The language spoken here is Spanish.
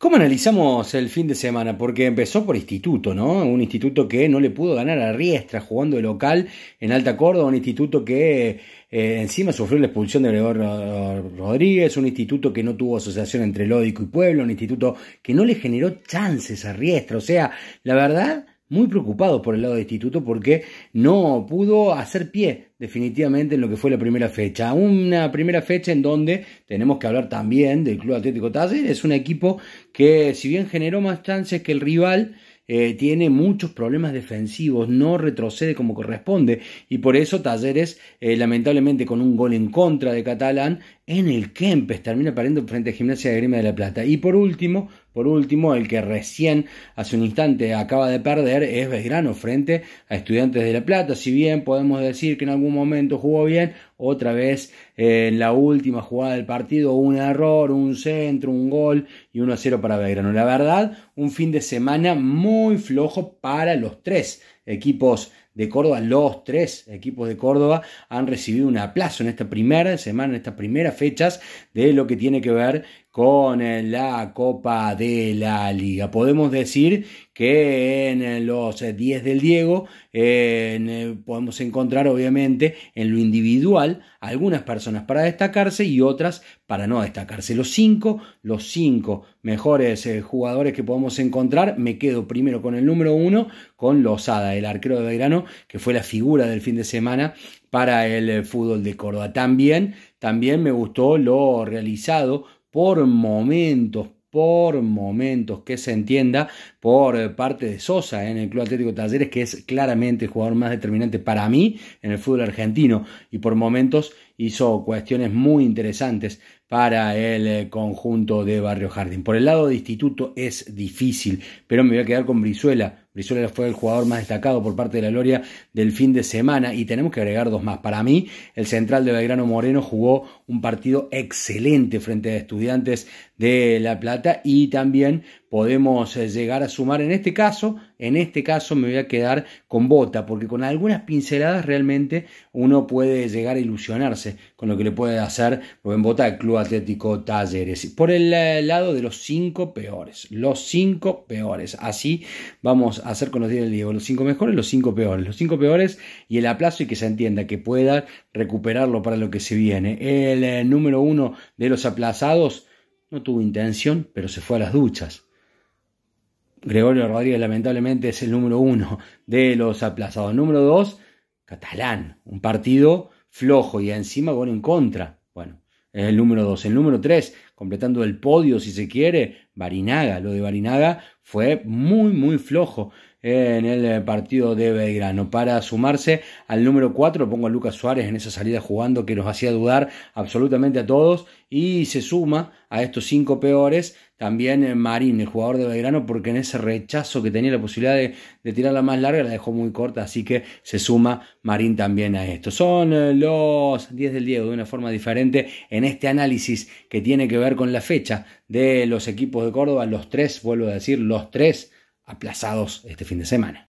¿Cómo analizamos el fin de semana? Porque empezó por instituto, ¿no? Un instituto que no le pudo ganar a Riestra jugando de local en Alta Córdoba, un instituto que eh, encima sufrió la expulsión de Gregor Rodríguez, un instituto que no tuvo asociación entre Lódico y Pueblo, un instituto que no le generó chances a Riestra. O sea, la verdad muy preocupado por el lado de instituto porque no pudo hacer pie definitivamente en lo que fue la primera fecha. Una primera fecha en donde tenemos que hablar también del Club Atlético Taller. Es un equipo que si bien generó más chances que el rival, eh, tiene muchos problemas defensivos, no retrocede como corresponde y por eso Talleres, eh, lamentablemente con un gol en contra de Catalán, en el Kempes, termina perdiendo frente a Gimnasia de Grima de la Plata. Y por último, por último, el que recién hace un instante acaba de perder es Belgrano frente a Estudiantes de La Plata. Si bien podemos decir que en algún momento jugó bien, otra vez eh, en la última jugada del partido un error, un centro, un gol y 1 a 0 para Belgrano. La verdad, un fin de semana muy flojo para los tres equipos de Córdoba, los tres equipos de Córdoba han recibido un aplazo en esta primera semana, en estas primeras fechas de lo que tiene que ver con eh, la Copa de la Liga. Podemos decir que en los 10 eh, del Diego eh, podemos encontrar obviamente en lo individual algunas personas para destacarse y otras para no destacarse. Los 5, los mejores eh, jugadores que podemos encontrar, me quedo primero con el número 1, con Lozada, el arquero de Belgrano, que fue la figura del fin de semana para el fútbol de Córdoba. También, también me gustó lo realizado por momentos, por momentos que se entienda por eh, parte de Sosa en el Club Atlético Talleres, que es claramente el jugador más determinante para mí en el fútbol argentino y por momentos hizo cuestiones muy interesantes para el eh, conjunto de Barrio Jardín. Por el lado de Instituto es difícil, pero me voy a quedar con Brizuela. Brizuela fue el jugador más destacado por parte de la Gloria del fin de semana y tenemos que agregar dos más. Para mí, el central de Belgrano Moreno jugó un partido excelente frente a estudiantes de La Plata y también podemos eh, llegar a sumar en este caso, en este caso me voy a quedar con Bota, porque con algunas pinceladas realmente uno puede llegar a ilusionarse con lo que le puede hacer en Bota al Club Atlético Talleres. Por el eh, lado de los cinco peores, los cinco peores, así vamos a hacer con los 10 Diego, los cinco mejores, los cinco peores, los cinco peores y el aplazo y que se entienda que pueda recuperarlo para lo que se viene. El eh, número uno de los aplazados, no tuvo intención, pero se fue a las duchas. Gregorio Rodríguez lamentablemente es el número uno de los aplazados. Número dos, Catalán, un partido flojo y encima gol en contra. Bueno, es el número dos. El número tres, completando el podio si se quiere, Barinaga. Lo de Barinaga fue muy, muy flojo en el eh, partido de Belgrano. Para sumarse al número 4, pongo a Lucas Suárez en esa salida jugando que nos hacía dudar absolutamente a todos y se suma a estos cinco peores también eh, Marín, el jugador de Belgrano, porque en ese rechazo que tenía la posibilidad de, tirar la más larga la dejó muy corta, así que se suma Marín también a esto. Son eh, los 10 del Diego de una forma diferente en este análisis que tiene que ver con la fecha de los equipos de Córdoba, los 3, vuelvo a decir, los 3 aplazados este fin de semana.